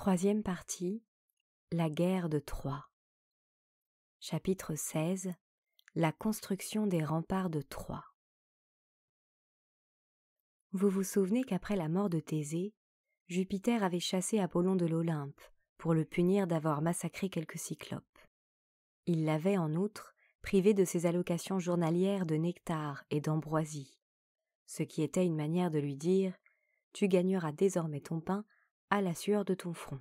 Troisième partie La guerre de Troie. Chapitre 16 La construction des remparts de Troie. Vous vous souvenez qu'après la mort de Thésée, Jupiter avait chassé Apollon de l'Olympe pour le punir d'avoir massacré quelques cyclopes. Il l'avait en outre privé de ses allocations journalières de nectar et d'ambroisie, ce qui était une manière de lui dire Tu gagneras désormais ton pain à la sueur de ton front.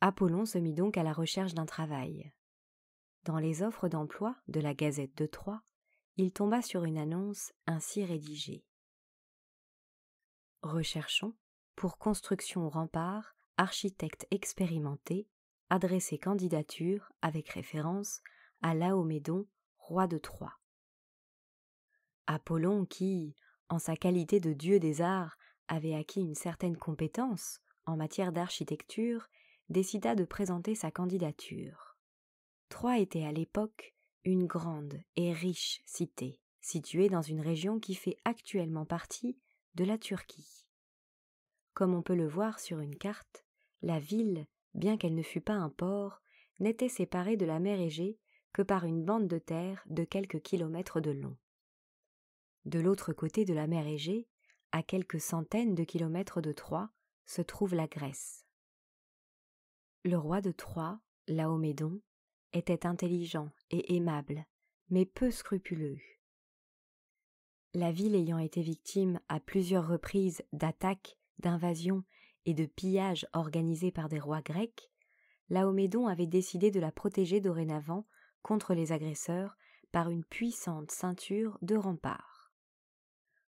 Apollon se mit donc à la recherche d'un travail. Dans les offres d'emploi de la Gazette de Troyes, il tomba sur une annonce ainsi rédigée. Recherchons, pour construction au rempart, architecte expérimenté, adresser candidature, avec référence, à Laomédon, roi de Troie. Apollon qui, en sa qualité de dieu des arts, avait acquis une certaine compétence en matière d'architecture, décida de présenter sa candidature. Troyes était à l'époque une grande et riche cité, située dans une région qui fait actuellement partie de la Turquie. Comme on peut le voir sur une carte, la ville, bien qu'elle ne fût pas un port, n'était séparée de la mer Égée que par une bande de terre de quelques kilomètres de long. De l'autre côté de la mer Égée, à quelques centaines de kilomètres de Troie, se trouve la Grèce. Le roi de Troie, Laomédon, était intelligent et aimable, mais peu scrupuleux. La ville ayant été victime à plusieurs reprises d'attaques, d'invasions et de pillages organisés par des rois grecs, Laomédon avait décidé de la protéger dorénavant contre les agresseurs par une puissante ceinture de remparts.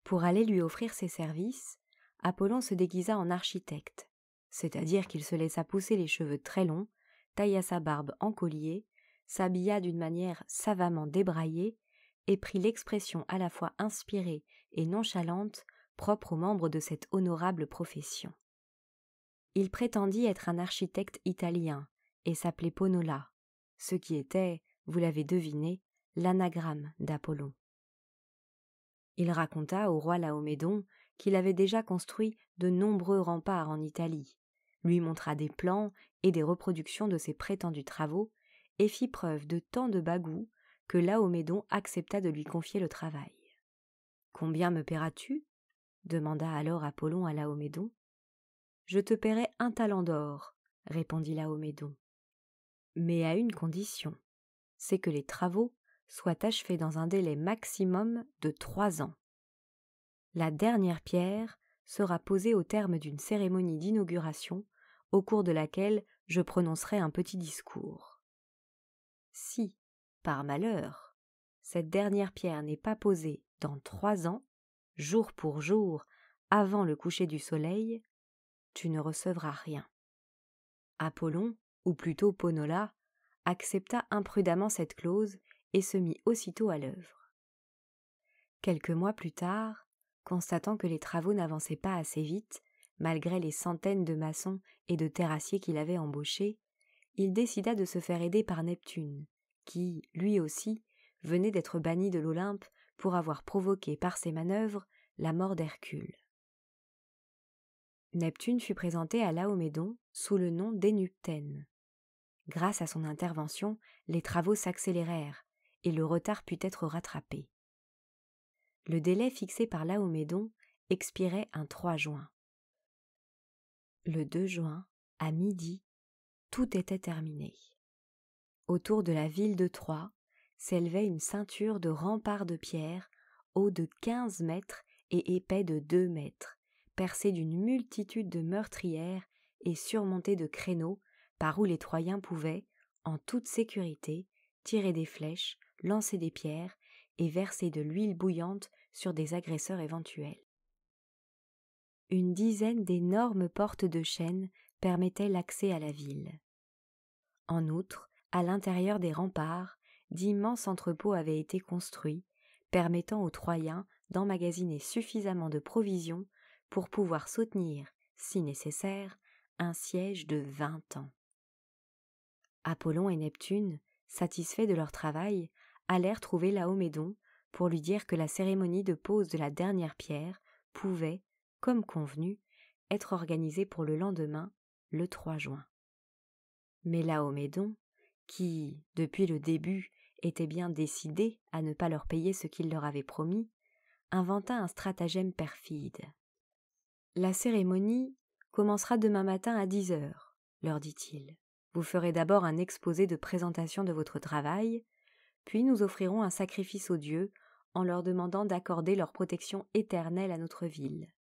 Pour aller lui offrir ses services, Apollon se déguisa en architecte, c'est-à-dire qu'il se laissa pousser les cheveux très longs, tailla sa barbe en collier, s'habilla d'une manière savamment débraillée et prit l'expression à la fois inspirée et nonchalante propre aux membres de cette honorable profession. Il prétendit être un architecte italien et s'appelait Ponola, ce qui était, vous l'avez deviné, l'anagramme d'Apollon. Il raconta au roi Laomédon qu'il avait déjà construit de nombreux remparts en Italie, lui montra des plans et des reproductions de ses prétendus travaux, et fit preuve de tant de bagou que Laomédon accepta de lui confier le travail. Combien me paieras-tu demanda alors Apollon à Laomédon. Je te paierai un talent d'or, répondit Laomédon. Mais à une condition, c'est que les travaux soit achevée dans un délai maximum de trois ans. La dernière pierre sera posée au terme d'une cérémonie d'inauguration au cours de laquelle je prononcerai un petit discours. Si, par malheur, cette dernière pierre n'est pas posée dans trois ans, jour pour jour, avant le coucher du soleil, tu ne recevras rien. Apollon, ou plutôt Ponola, accepta imprudemment cette clause et se mit aussitôt à l'œuvre. Quelques mois plus tard, constatant que les travaux n'avançaient pas assez vite, malgré les centaines de maçons et de terrassiers qu'il avait embauchés, il décida de se faire aider par Neptune, qui, lui aussi, venait d'être banni de l'Olympe pour avoir provoqué par ses manœuvres la mort d'Hercule. Neptune fut présenté à Laomédon sous le nom d'Énuptène. Grâce à son intervention, les travaux s'accélérèrent, et le retard put être rattrapé. Le délai fixé par Laomédon expirait un 3 juin. Le 2 juin, à midi, tout était terminé. Autour de la ville de Troyes s'élevait une ceinture de remparts de pierre, haut de 15 mètres et épais de 2 mètres, percée d'une multitude de meurtrières et surmontée de créneaux par où les Troyens pouvaient, en toute sécurité, tirer des flèches lancer des pierres et verser de l'huile bouillante sur des agresseurs éventuels. Une dizaine d'énormes portes de chêne permettaient l'accès à la ville. En outre, à l'intérieur des remparts, d'immenses entrepôts avaient été construits, permettant aux Troyens d'emmagasiner suffisamment de provisions pour pouvoir soutenir, si nécessaire, un siège de vingt ans. Apollon et Neptune, satisfaits de leur travail, allèrent trouver Laomédon pour lui dire que la cérémonie de pose de la dernière pierre pouvait, comme convenu, être organisée pour le lendemain, le 3 juin. Mais Laomédon, qui, depuis le début, était bien décidé à ne pas leur payer ce qu'il leur avait promis, inventa un stratagème perfide. La cérémonie commencera demain matin à dix heures, leur dit-il. Vous ferez d'abord un exposé de présentation de votre travail, puis nous offrirons un sacrifice aux dieux en leur demandant d'accorder leur protection éternelle à notre ville.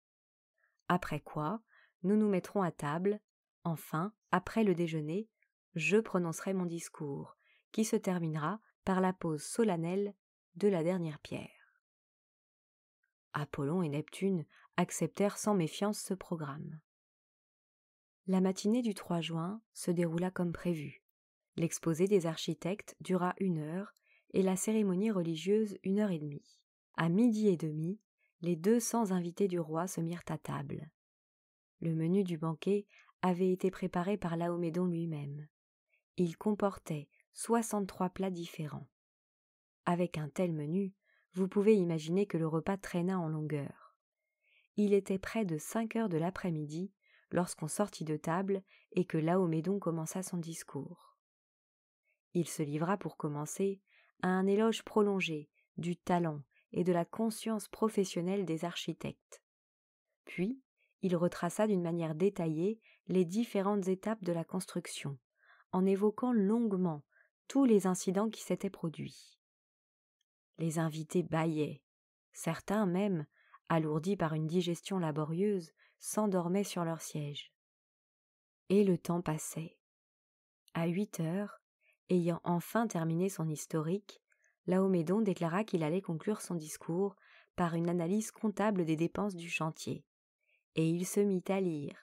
Après quoi, nous nous mettrons à table, enfin, après le déjeuner, je prononcerai mon discours, qui se terminera par la pose solennelle de la dernière pierre. Apollon et Neptune acceptèrent sans méfiance ce programme. La matinée du 3 juin se déroula comme prévu. L'exposé des architectes dura une heure et la cérémonie religieuse une heure et demie. À midi et demi, les deux cents invités du roi se mirent à table. Le menu du banquet avait été préparé par Laomédon lui-même. Il comportait soixante-trois plats différents. Avec un tel menu, vous pouvez imaginer que le repas traîna en longueur. Il était près de cinq heures de l'après-midi lorsqu'on sortit de table et que Laomédon commença son discours. Il se livra pour commencer à un éloge prolongé du talent et de la conscience professionnelle des architectes. Puis, il retraça d'une manière détaillée les différentes étapes de la construction, en évoquant longuement tous les incidents qui s'étaient produits. Les invités bâillaient. Certains même, alourdis par une digestion laborieuse, s'endormaient sur leur siège. Et le temps passait. À huit heures, Ayant enfin terminé son historique, Laomédon déclara qu'il allait conclure son discours par une analyse comptable des dépenses du chantier. Et il se mit à lire,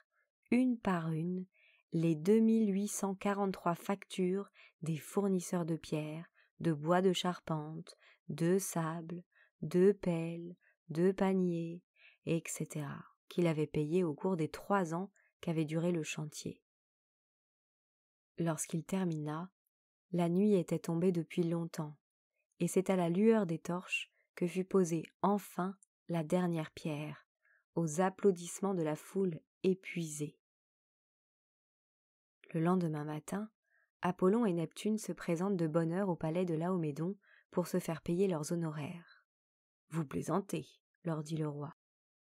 une par une, les 2843 factures des fournisseurs de pierre, de bois de charpente, de sable, de pelles, de paniers, etc., qu'il avait payées au cours des trois ans qu'avait duré le chantier. Lorsqu'il termina, la nuit était tombée depuis longtemps, et c'est à la lueur des torches que fut posée enfin la dernière pierre, aux applaudissements de la foule épuisée. Le lendemain matin, Apollon et Neptune se présentent de bonne heure au palais de Laomédon pour se faire payer leurs honoraires. Vous plaisantez, leur dit le roi.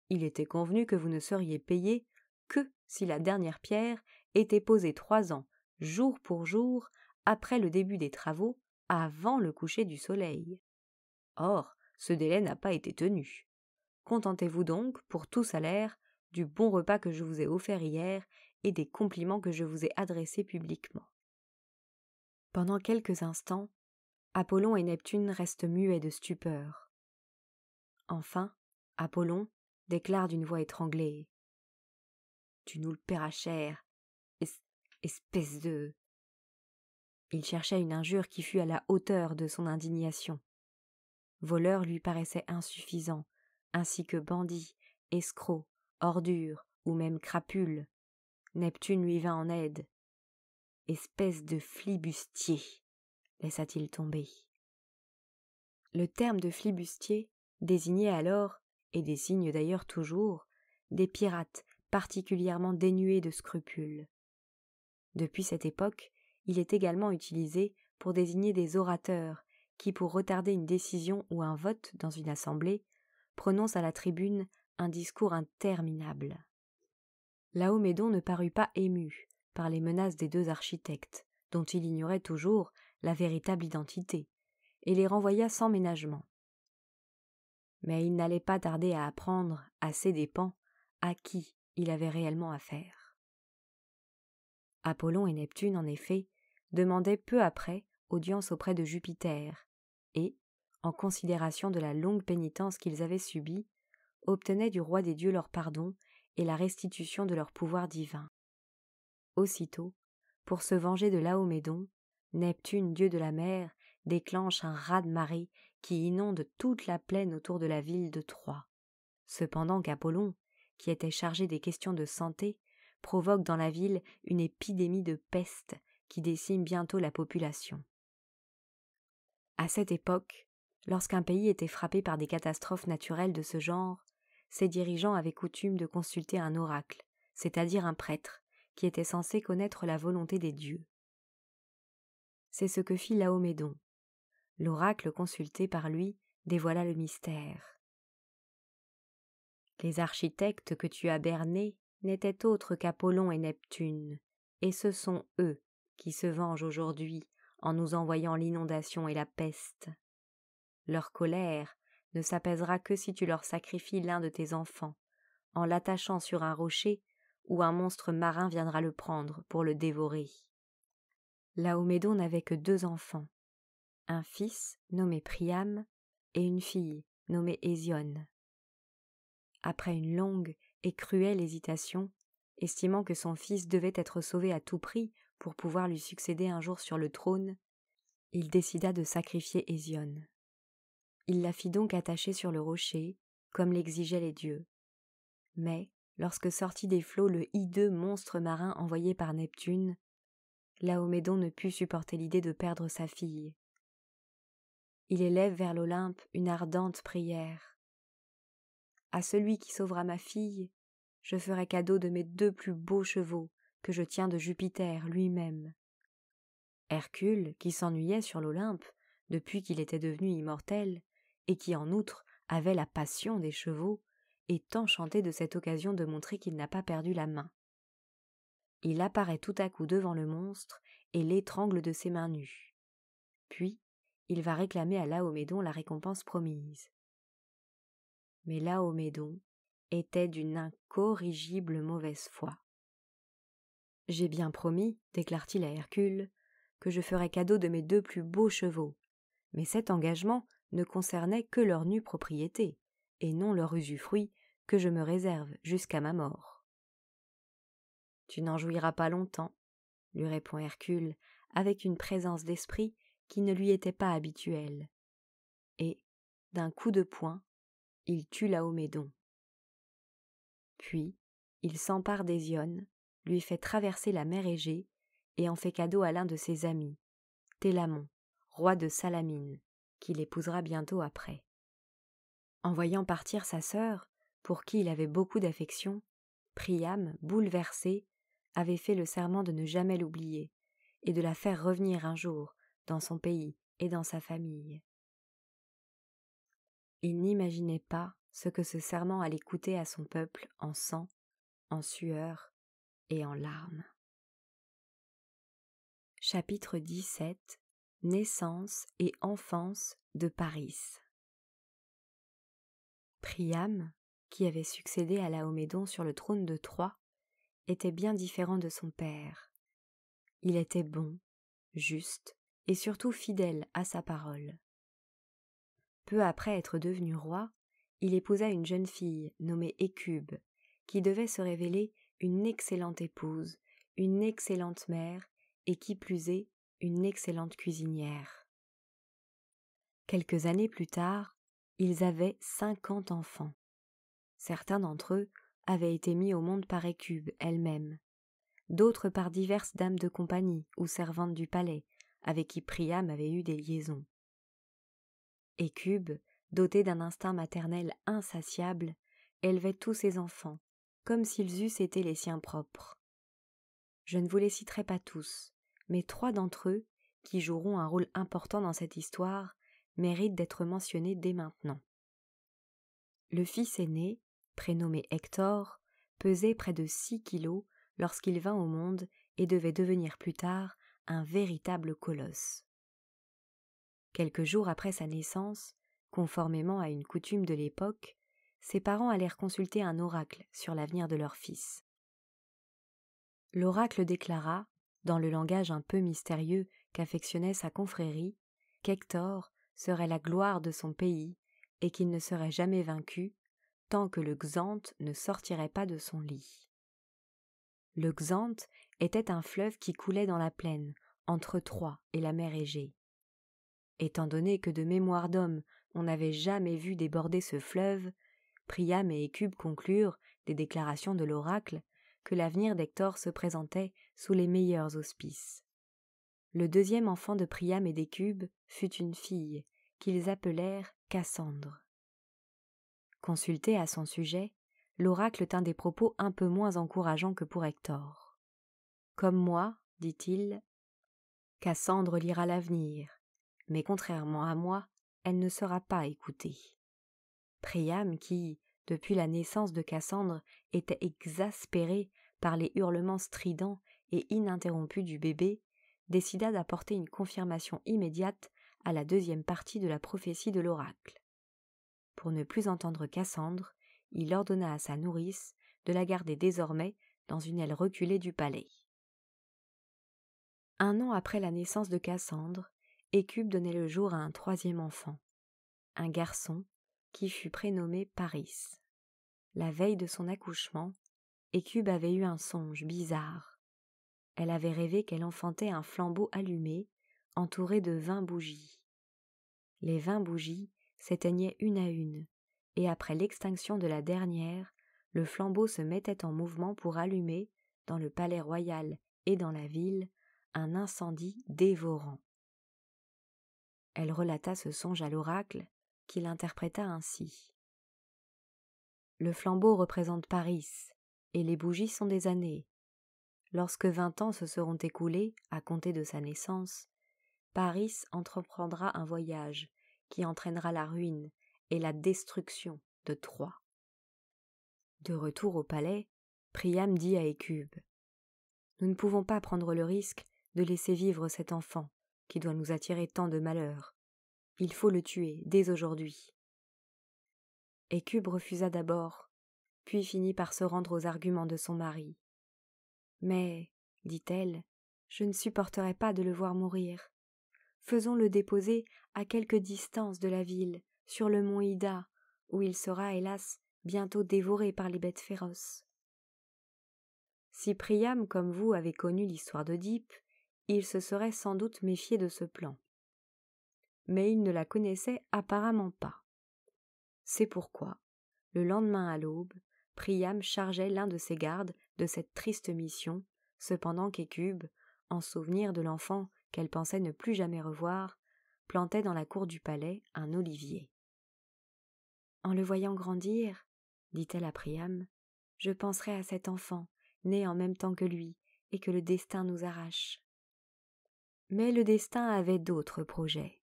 Il était convenu que vous ne seriez payés que si la dernière pierre était posée trois ans, jour pour jour, après le début des travaux, avant le coucher du soleil. Or, ce délai n'a pas été tenu. Contentez-vous donc, pour tout salaire, du bon repas que je vous ai offert hier et des compliments que je vous ai adressés publiquement. Pendant quelques instants, Apollon et Neptune restent muets de stupeur. Enfin, Apollon déclare d'une voix étranglée. Tu nous le paieras cher, espèce de. Il cherchait une injure qui fût à la hauteur de son indignation. Voleur lui paraissait insuffisant, ainsi que bandit, escroc, ordure ou même crapule. Neptune lui vint en aide. Espèce de flibustier, laissa-t-il tomber. Le terme de flibustier désignait alors, et désigne d'ailleurs toujours, des pirates particulièrement dénués de scrupules. Depuis cette époque, il est également utilisé pour désigner des orateurs qui, pour retarder une décision ou un vote dans une assemblée, prononcent à la tribune un discours interminable. Laomédon ne parut pas ému par les menaces des deux architectes, dont il ignorait toujours la véritable identité, et les renvoya sans ménagement. Mais il n'allait pas tarder à apprendre, à ses dépens, à qui il avait réellement affaire. Apollon et Neptune, en effet, demandait peu après audience auprès de Jupiter, et, en considération de la longue pénitence qu'ils avaient subie, obtenaient du roi des dieux leur pardon et la restitution de leur pouvoir divin. Aussitôt, pour se venger de Laomédon, Neptune, dieu de la mer, déclenche un raz-de-marée qui inonde toute la plaine autour de la ville de Troie. Cependant qu'Apollon, qui était chargé des questions de santé, provoque dans la ville une épidémie de peste qui décime bientôt la population. À cette époque, lorsqu'un pays était frappé par des catastrophes naturelles de ce genre, ses dirigeants avaient coutume de consulter un oracle, c'est-à-dire un prêtre, qui était censé connaître la volonté des dieux. C'est ce que fit Laomédon. L'oracle consulté par lui dévoila le mystère. Les architectes que tu as bernés n'étaient autres qu'Apollon et Neptune, et ce sont eux qui se vengent aujourd'hui en nous envoyant l'inondation et la peste. Leur colère ne s'apaisera que si tu leur sacrifies l'un de tes enfants, en l'attachant sur un rocher où un monstre marin viendra le prendre pour le dévorer. Laomédon n'avait que deux enfants, un fils nommé Priam et une fille nommée Hésione. Après une longue et cruelle hésitation, estimant que son fils devait être sauvé à tout prix pour pouvoir lui succéder un jour sur le trône, il décida de sacrifier Hésione. Il la fit donc attacher sur le rocher, comme l'exigeaient les dieux. Mais, lorsque sortit des flots le hideux monstre marin envoyé par Neptune, Laomédon ne put supporter l'idée de perdre sa fille. Il élève vers l'Olympe une ardente prière. À celui qui sauvera ma fille, je ferai cadeau de mes deux plus beaux chevaux, que je tiens de Jupiter lui-même. Hercule, qui s'ennuyait sur l'Olympe depuis qu'il était devenu immortel, et qui en outre avait la passion des chevaux, est enchanté de cette occasion de montrer qu'il n'a pas perdu la main. Il apparaît tout à coup devant le monstre et l'étrangle de ses mains nues. Puis, il va réclamer à Laomédon la récompense promise. Mais Laomédon était d'une incorrigible mauvaise foi. J'ai bien promis, déclare-t-il à Hercule, que je ferai cadeau de mes deux plus beaux chevaux. Mais cet engagement ne concernait que leur nue propriété, et non leur usufruit que je me réserve jusqu'à ma mort. Tu n'en jouiras pas longtemps, lui répond Hercule, avec une présence d'esprit qui ne lui était pas habituelle. Et, d'un coup de poing, il tue Laomédon. Puis, il s'empare Iones lui fait traverser la mer Égée et en fait cadeau à l'un de ses amis, Télamon, roi de Salamine, qu'il épousera bientôt après. En voyant partir sa sœur, pour qui il avait beaucoup d'affection, Priam, bouleversé, avait fait le serment de ne jamais l'oublier, et de la faire revenir un jour dans son pays et dans sa famille. Il n'imaginait pas ce que ce serment allait coûter à son peuple en sang, en sueur en larmes. Chapitre 17 Naissance et enfance de Paris Priam, qui avait succédé à Laomédon sur le trône de Troie, était bien différent de son père. Il était bon, juste et surtout fidèle à sa parole. Peu après être devenu roi, il épousa une jeune fille nommée Écube, qui devait se révéler une excellente épouse, une excellente mère, et qui plus est, une excellente cuisinière. Quelques années plus tard, ils avaient cinquante enfants. Certains d'entre eux avaient été mis au monde par Écube elle-même, d'autres par diverses dames de compagnie ou servantes du palais, avec qui Priam avait eu des liaisons. Écube, dotée d'un instinct maternel insatiable, élevait tous ses enfants, comme s'ils eussent été les siens propres. Je ne vous les citerai pas tous, mais trois d'entre eux, qui joueront un rôle important dans cette histoire, méritent d'être mentionnés dès maintenant. Le fils aîné, prénommé Hector, pesait près de six kilos lorsqu'il vint au monde et devait devenir plus tard un véritable colosse. Quelques jours après sa naissance, conformément à une coutume de l'époque, ses parents allèrent consulter un oracle sur l'avenir de leur fils. L'oracle déclara, dans le langage un peu mystérieux qu'affectionnait sa confrérie, qu'Hector serait la gloire de son pays et qu'il ne serait jamais vaincu tant que le Xanthe ne sortirait pas de son lit. Le Xanthe était un fleuve qui coulait dans la plaine, entre Troie et la mer Égée. Étant donné que de mémoire d'homme on n'avait jamais vu déborder ce fleuve, Priam et Écube conclurent, des déclarations de l'oracle, que l'avenir d'Hector se présentait sous les meilleurs auspices. Le deuxième enfant de Priam et d'Écube fut une fille, qu'ils appelèrent Cassandre. Consulté à son sujet, l'oracle tint des propos un peu moins encourageants que pour Hector. Comme moi, dit-il, Cassandre lira l'avenir, mais contrairement à moi, elle ne sera pas écoutée. Priam qui, depuis la naissance de Cassandre, était exaspéré par les hurlements stridents et ininterrompus du bébé, décida d'apporter une confirmation immédiate à la deuxième partie de la prophétie de l'oracle. Pour ne plus entendre Cassandre, il ordonna à sa nourrice de la garder désormais dans une aile reculée du palais. Un an après la naissance de Cassandre, Écube donnait le jour à un troisième enfant, un garçon qui fut prénommée Paris. La veille de son accouchement, Écube avait eu un songe bizarre. Elle avait rêvé qu'elle enfantait un flambeau allumé, entouré de vingt bougies. Les vingt bougies s'éteignaient une à une, et après l'extinction de la dernière, le flambeau se mettait en mouvement pour allumer, dans le palais royal et dans la ville, un incendie dévorant. Elle relata ce songe à l'oracle, qu'il interpréta ainsi. Le flambeau représente Paris, et les bougies sont des années. Lorsque vingt ans se seront écoulés, à compter de sa naissance, Paris entreprendra un voyage qui entraînera la ruine et la destruction de Troie. De retour au palais, Priam dit à Écube Nous ne pouvons pas prendre le risque de laisser vivre cet enfant qui doit nous attirer tant de malheurs. Il faut le tuer dès aujourd'hui. Écube refusa d'abord, puis finit par se rendre aux arguments de son mari. Mais, dit-elle, je ne supporterai pas de le voir mourir. Faisons le déposer à quelque distance de la ville, sur le mont Ida, où il sera, hélas, bientôt dévoré par les bêtes féroces. Si Priam, comme vous, avait connu l'histoire d'Oedipe, il se serait sans doute méfié de ce plan mais il ne la connaissait apparemment pas. C'est pourquoi, le lendemain à l'aube, Priam chargeait l'un de ses gardes de cette triste mission, cependant qu'Écube, en souvenir de l'enfant qu'elle pensait ne plus jamais revoir, plantait dans la cour du palais un olivier. En le voyant grandir, dit-elle à Priam, je penserai à cet enfant, né en même temps que lui, et que le destin nous arrache. Mais le destin avait d'autres projets.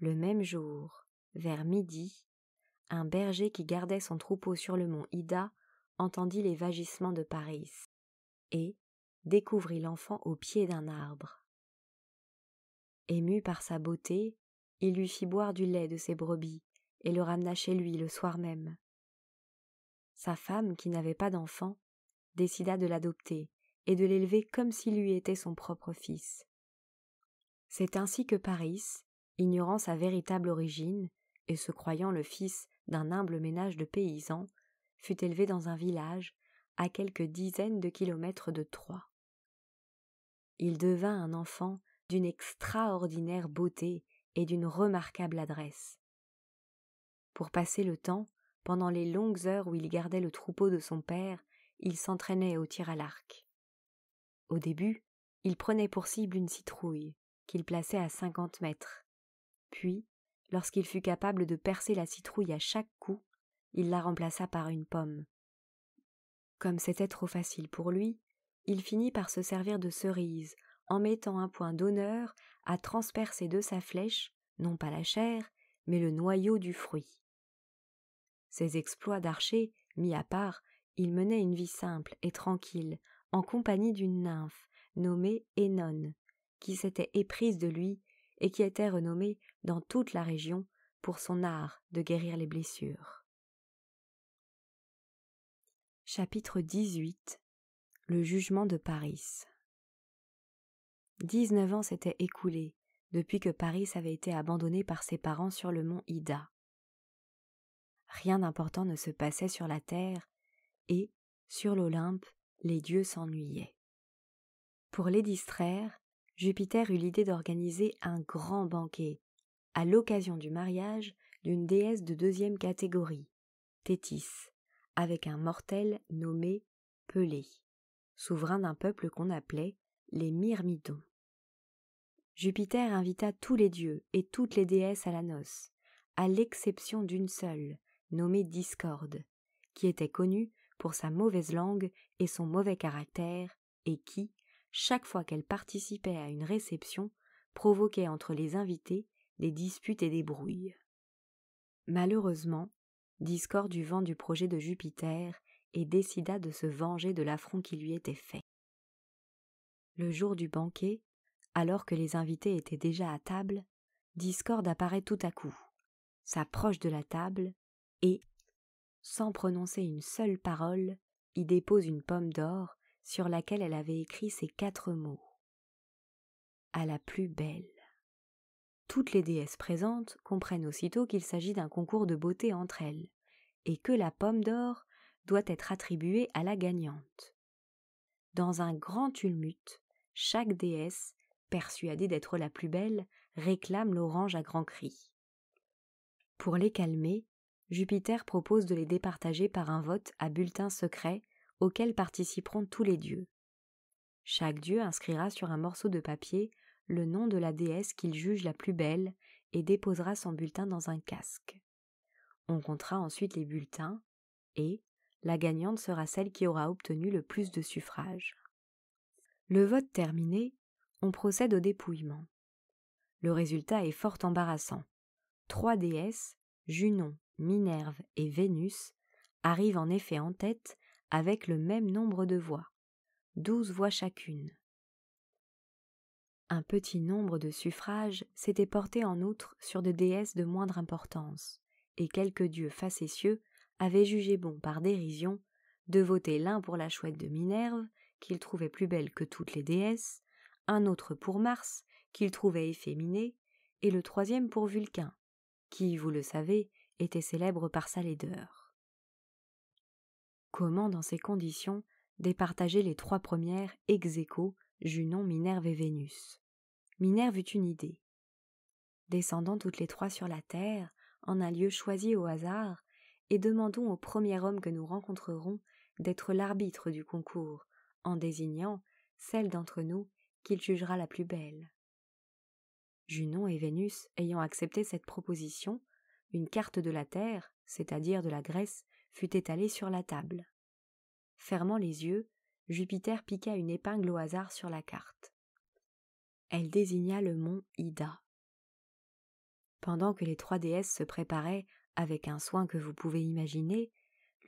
Le même jour, vers midi, un berger qui gardait son troupeau sur le mont Ida entendit les vagissements de Paris et découvrit l'enfant au pied d'un arbre. Ému par sa beauté, il lui fit boire du lait de ses brebis et le ramena chez lui le soir même. Sa femme, qui n'avait pas d'enfant, décida de l'adopter et de l'élever comme s'il lui était son propre fils. C'est ainsi que Paris, ignorant sa véritable origine, et se croyant le fils d'un humble ménage de paysans, fut élevé dans un village, à quelques dizaines de kilomètres de Troyes. Il devint un enfant d'une extraordinaire beauté et d'une remarquable adresse. Pour passer le temps, pendant les longues heures où il gardait le troupeau de son père, il s'entraînait au tir à l'arc. Au début, il prenait pour cible une citrouille, qu'il plaçait à cinquante mètres. Puis, lorsqu'il fut capable de percer la citrouille à chaque coup, il la remplaça par une pomme. Comme c'était trop facile pour lui, il finit par se servir de cerise, en mettant un point d'honneur à transpercer de sa flèche, non pas la chair, mais le noyau du fruit. Ses exploits d'archer, mis à part, il menait une vie simple et tranquille, en compagnie d'une nymphe, nommée Hénone, qui s'était éprise de lui et qui était renommée dans toute la région pour son art de guérir les blessures. Chapitre 18 Le jugement de Paris. Dix-neuf ans s'étaient écoulés depuis que Paris avait été abandonné par ses parents sur le mont Ida. Rien d'important ne se passait sur la terre et, sur l'Olympe, les dieux s'ennuyaient. Pour les distraire, Jupiter eut l'idée d'organiser un grand banquet à l'occasion du mariage d'une déesse de deuxième catégorie, Tétis, avec un mortel nommé Pelé, souverain d'un peuple qu'on appelait les Myrmidons. Jupiter invita tous les dieux et toutes les déesses à la noce, à l'exception d'une seule, nommée Discorde, qui était connue pour sa mauvaise langue et son mauvais caractère, et qui, chaque fois qu'elle participait à une réception, provoquait entre les invités des disputes et des brouilles. Malheureusement, Discord du vent du projet de Jupiter et décida de se venger de l'affront qui lui était fait. Le jour du banquet, alors que les invités étaient déjà à table, Discord apparaît tout à coup, s'approche de la table et, sans prononcer une seule parole, y dépose une pomme d'or sur laquelle elle avait écrit ces quatre mots. À la plus belle. Toutes les déesses présentes comprennent aussitôt qu'il s'agit d'un concours de beauté entre elles, et que la pomme d'or doit être attribuée à la gagnante. Dans un grand tumulte, chaque déesse, persuadée d'être la plus belle, réclame l'orange à grands cris. Pour les calmer, Jupiter propose de les départager par un vote à bulletin secret auquel participeront tous les dieux. Chaque dieu inscrira sur un morceau de papier le nom de la déesse qu'il juge la plus belle et déposera son bulletin dans un casque. On comptera ensuite les bulletins et la gagnante sera celle qui aura obtenu le plus de suffrages. Le vote terminé, on procède au dépouillement. Le résultat est fort embarrassant. Trois déesses, Junon, Minerve et Vénus, arrivent en effet en tête avec le même nombre de voix, douze voix chacune. Un petit nombre de suffrages s'étaient portés en outre sur des déesses de moindre importance, et quelques dieux facétieux avaient jugé bon par dérision de voter l'un pour la chouette de Minerve, qu'il trouvait plus belle que toutes les déesses, un autre pour Mars, qu'il trouvait efféminé, et le troisième pour Vulcain, qui, vous le savez, était célèbre par sa laideur. Comment, dans ces conditions, départager les trois premières ex Junon, Minerve et Vénus Minerve eut une idée. Descendons toutes les trois sur la terre, en un lieu choisi au hasard, et demandons au premier homme que nous rencontrerons d'être l'arbitre du concours, en désignant celle d'entre nous qu'il jugera la plus belle. Junon et Vénus ayant accepté cette proposition, une carte de la terre, c'est-à-dire de la Grèce, fut étalée sur la table. Fermant les yeux, Jupiter piqua une épingle au hasard sur la carte elle désigna le mont Ida. Pendant que les trois déesses se préparaient, avec un soin que vous pouvez imaginer,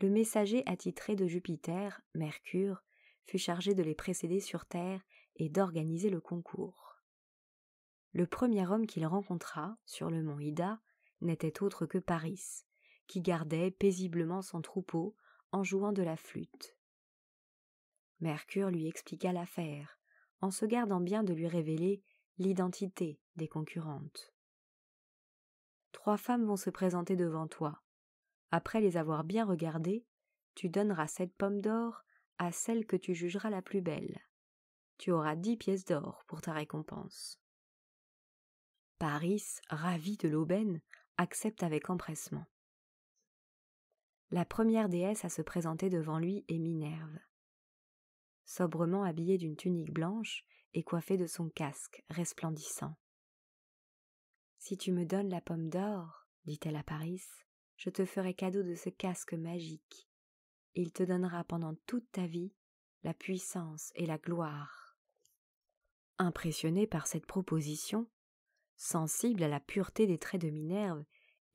le messager attitré de Jupiter, Mercure, fut chargé de les précéder sur Terre et d'organiser le concours. Le premier homme qu'il rencontra, sur le mont Ida, n'était autre que Paris, qui gardait paisiblement son troupeau en jouant de la flûte. Mercure lui expliqua l'affaire, en se gardant bien de lui révéler l'identité des concurrentes. Trois femmes vont se présenter devant toi. Après les avoir bien regardées, tu donneras cette pomme d'or à celle que tu jugeras la plus belle. Tu auras dix pièces d'or pour ta récompense. Paris, ravi de l'aubaine, accepte avec empressement. La première déesse à se présenter devant lui est Minerve sobrement habillé d'une tunique blanche et coiffé de son casque resplendissant. Si tu me donnes la pomme d'or, dit-elle à Paris, je te ferai cadeau de ce casque magique. Il te donnera pendant toute ta vie la puissance et la gloire. Impressionné par cette proposition, sensible à la pureté des traits de Minerve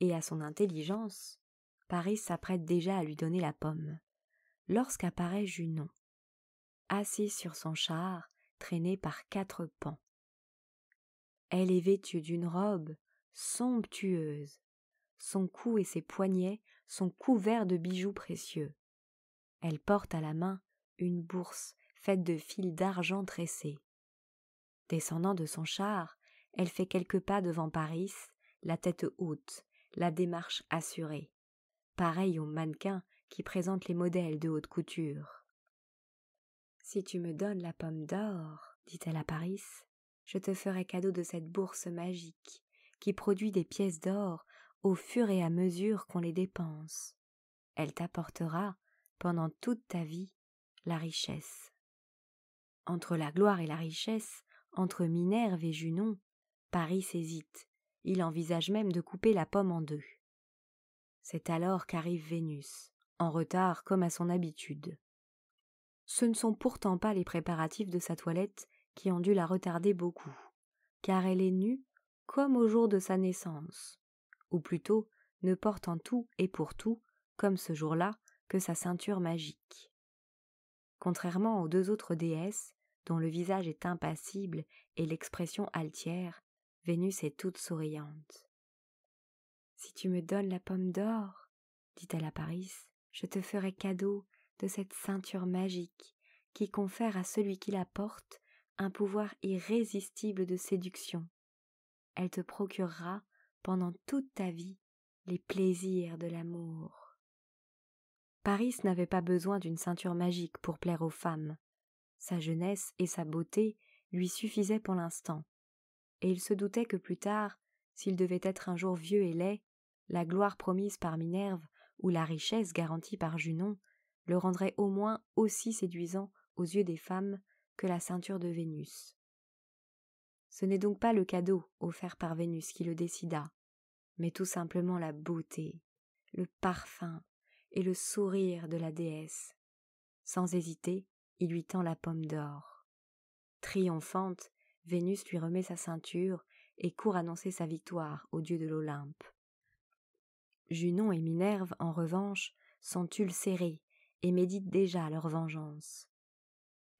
et à son intelligence, Paris s'apprête déjà à lui donner la pomme, lorsqu'apparaît Junon assise sur son char, traîné par quatre pans. Elle est vêtue d'une robe somptueuse. Son cou et ses poignets sont couverts de bijoux précieux. Elle porte à la main une bourse faite de fils d'argent tressés. Descendant de son char, elle fait quelques pas devant Paris, la tête haute, la démarche assurée, pareille aux mannequin qui présente les modèles de haute couture. Si tu me donnes la pomme d'or, dit-elle à Paris, je te ferai cadeau de cette bourse magique qui produit des pièces d'or au fur et à mesure qu'on les dépense. Elle t'apportera, pendant toute ta vie, la richesse. Entre la gloire et la richesse, entre Minerve et Junon, Paris hésite, il envisage même de couper la pomme en deux. C'est alors qu'arrive Vénus, en retard comme à son habitude ce ne sont pourtant pas les préparatifs de sa toilette qui ont dû la retarder beaucoup, car elle est nue comme au jour de sa naissance, ou plutôt ne porte en tout et pour tout, comme ce jour-là, que sa ceinture magique. Contrairement aux deux autres déesses, dont le visage est impassible et l'expression altière, Vénus est toute souriante. Si tu me donnes la pomme d'or, dit-elle à Paris, je te ferai cadeau de cette ceinture magique qui confère à celui qui la porte un pouvoir irrésistible de séduction. Elle te procurera pendant toute ta vie les plaisirs de l'amour. Paris n'avait pas besoin d'une ceinture magique pour plaire aux femmes. Sa jeunesse et sa beauté lui suffisaient pour l'instant, et il se doutait que plus tard, s'il devait être un jour vieux et laid, la gloire promise par Minerve ou la richesse garantie par Junon le rendrait au moins aussi séduisant aux yeux des femmes que la ceinture de Vénus. Ce n'est donc pas le cadeau offert par Vénus qui le décida, mais tout simplement la beauté, le parfum et le sourire de la déesse. Sans hésiter, il lui tend la pomme d'or. Triomphante, Vénus lui remet sa ceinture et court annoncer sa victoire au dieux de l'Olympe. Junon et Minerve, en revanche, sont ulcérées et méditent déjà leur vengeance.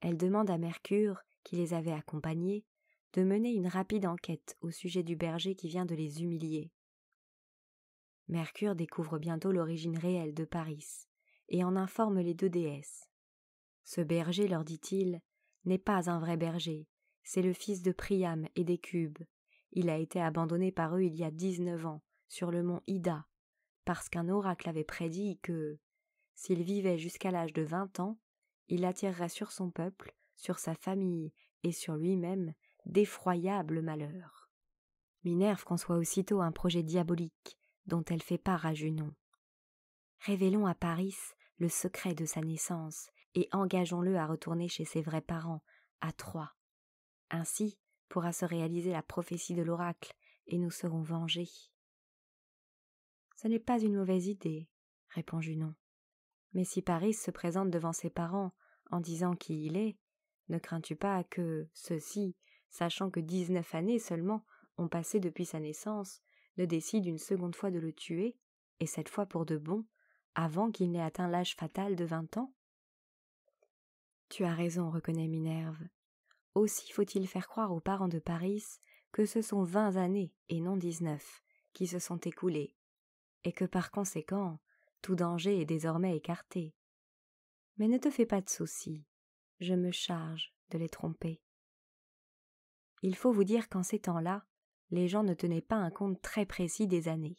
Elle demande à Mercure, qui les avait accompagnés, de mener une rapide enquête au sujet du berger qui vient de les humilier. Mercure découvre bientôt l'origine réelle de Paris, et en informe les deux déesses. Ce berger, leur dit-il, n'est pas un vrai berger, c'est le fils de Priam et d'Écube. Il a été abandonné par eux il y a dix-neuf ans, sur le mont Ida, parce qu'un oracle avait prédit que, s'il vivait jusqu'à l'âge de vingt ans, il attirerait sur son peuple, sur sa famille et sur lui-même d'effroyables malheurs. Minerve conçoit aussitôt un projet diabolique dont elle fait part à Junon. Révélons à Paris le secret de sa naissance et engageons-le à retourner chez ses vrais parents, à Troie. Ainsi pourra se réaliser la prophétie de l'oracle et nous serons vengés. Ce n'est pas une mauvaise idée, répond Junon. Mais si Paris se présente devant ses parents en disant qui il est, ne crains-tu pas que ceux-ci, sachant que dix-neuf années seulement ont passé depuis sa naissance, ne décident une seconde fois de le tuer, et cette fois pour de bon, avant qu'il n'ait atteint l'âge fatal de vingt ans Tu as raison, reconnaît Minerve. Aussi faut-il faire croire aux parents de Paris que ce sont vingt années, et non dix-neuf, qui se sont écoulées, et que par conséquent, tout danger est désormais écarté. Mais ne te fais pas de soucis, je me charge de les tromper. Il faut vous dire qu'en ces temps-là, les gens ne tenaient pas un compte très précis des années.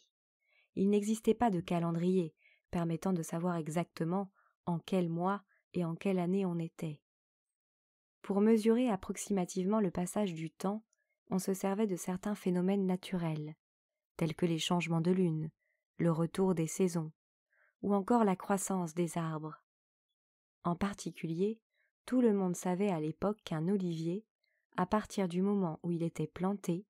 Il n'existait pas de calendrier permettant de savoir exactement en quel mois et en quelle année on était. Pour mesurer approximativement le passage du temps, on se servait de certains phénomènes naturels, tels que les changements de lune, le retour des saisons, ou encore la croissance des arbres. En particulier, tout le monde savait à l'époque qu'un olivier, à partir du moment où il était planté,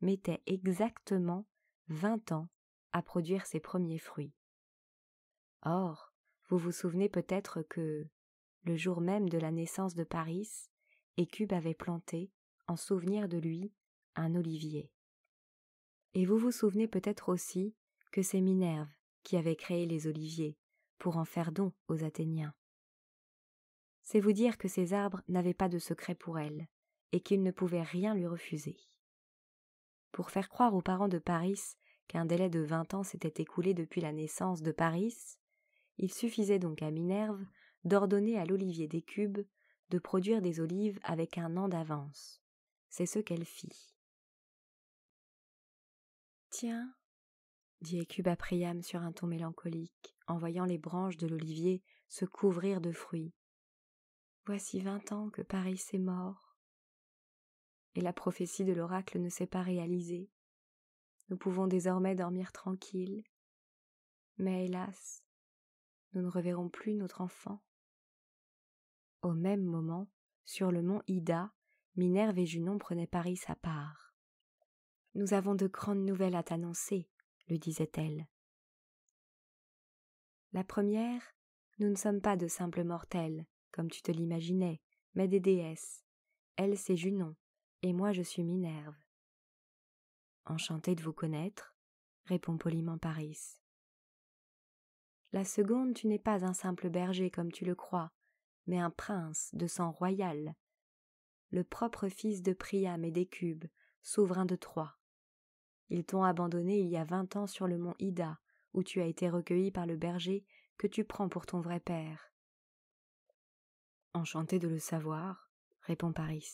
mettait exactement vingt ans à produire ses premiers fruits. Or, vous vous souvenez peut-être que, le jour même de la naissance de Paris, Écube avait planté, en souvenir de lui, un olivier. Et vous vous souvenez peut-être aussi que c'est Minerve qui avait créé les oliviers, pour en faire don aux Athéniens. C'est vous dire que ces arbres n'avaient pas de secret pour elle, et qu'ils ne pouvaient rien lui refuser. Pour faire croire aux parents de Paris qu'un délai de vingt ans s'était écoulé depuis la naissance de Paris, il suffisait donc à Minerve d'ordonner à l'olivier des cubes de produire des olives avec un an d'avance. C'est ce qu'elle fit. Tiens, dit Écube à Priam sur un ton mélancolique, en voyant les branches de l'olivier se couvrir de fruits. Voici vingt ans que Paris est mort. Et la prophétie de l'oracle ne s'est pas réalisée. Nous pouvons désormais dormir tranquilles. Mais hélas, nous ne reverrons plus notre enfant. Au même moment, sur le mont Ida, Minerve et Junon prenaient Paris à part. Nous avons de grandes nouvelles à t'annoncer, lui disait-elle. La première, nous ne sommes pas de simples mortels, comme tu te l'imaginais, mais des déesses. Elle, c'est Junon, et moi, je suis Minerve. Enchantée de vous connaître, répond poliment Paris. La seconde, tu n'es pas un simple berger comme tu le crois, mais un prince de sang royal, le propre fils de Priam et d'Écube, souverain de Troie. Ils t'ont abandonné il y a vingt ans sur le mont Ida, où tu as été recueilli par le berger que tu prends pour ton vrai père. Enchanté de le savoir, répond Paris.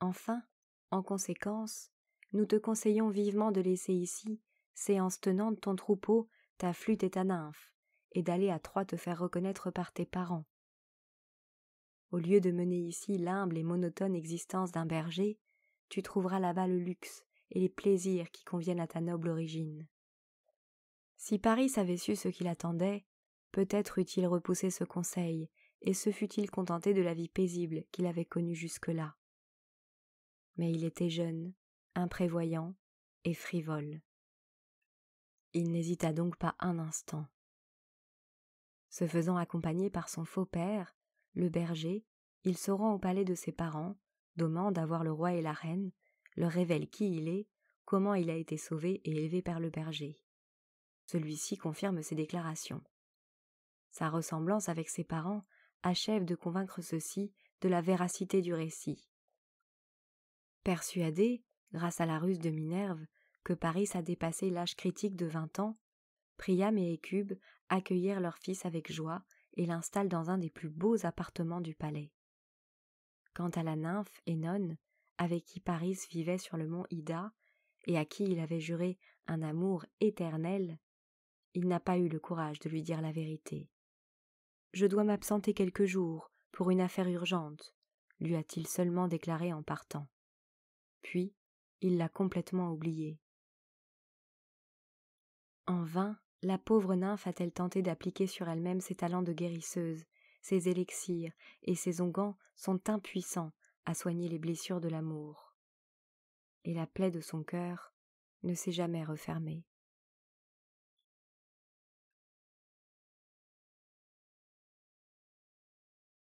Enfin, en conséquence, nous te conseillons vivement de laisser ici, séance tenante, ton troupeau, ta flûte et ta nymphe, et d'aller à Troyes te faire reconnaître par tes parents. Au lieu de mener ici l'humble et monotone existence d'un berger, tu trouveras là-bas le luxe, et les plaisirs qui conviennent à ta noble origine. Si Paris avait su ce qu'il attendait, peut-être eût-il repoussé ce conseil, et se fût-il contenté de la vie paisible qu'il avait connue jusque-là. Mais il était jeune, imprévoyant et frivole. Il n'hésita donc pas un instant. Se faisant accompagner par son faux père, le berger, il se rend au palais de ses parents, demande à voir le roi et la reine, leur révèle qui il est, comment il a été sauvé et élevé par le berger. Celui-ci confirme ses déclarations. Sa ressemblance avec ses parents achève de convaincre ceux-ci de la véracité du récit. Persuadés, grâce à la ruse de Minerve, que Paris a dépassé l'âge critique de vingt ans, Priam et Écube accueillirent leur fils avec joie et l'installent dans un des plus beaux appartements du palais. Quant à la nymphe Énone, avec qui Paris vivait sur le mont Ida, et à qui il avait juré un amour éternel, il n'a pas eu le courage de lui dire la vérité. Je dois m'absenter quelques jours pour une affaire urgente, lui a-t-il seulement déclaré en partant. Puis, il l'a complètement oublié. En vain, la pauvre nymphe a-t-elle tenté d'appliquer sur elle-même ses talents de guérisseuse, ses élixirs et ses onguents sont impuissants à soigner les blessures de l'amour, et la plaie de son cœur ne s'est jamais refermée.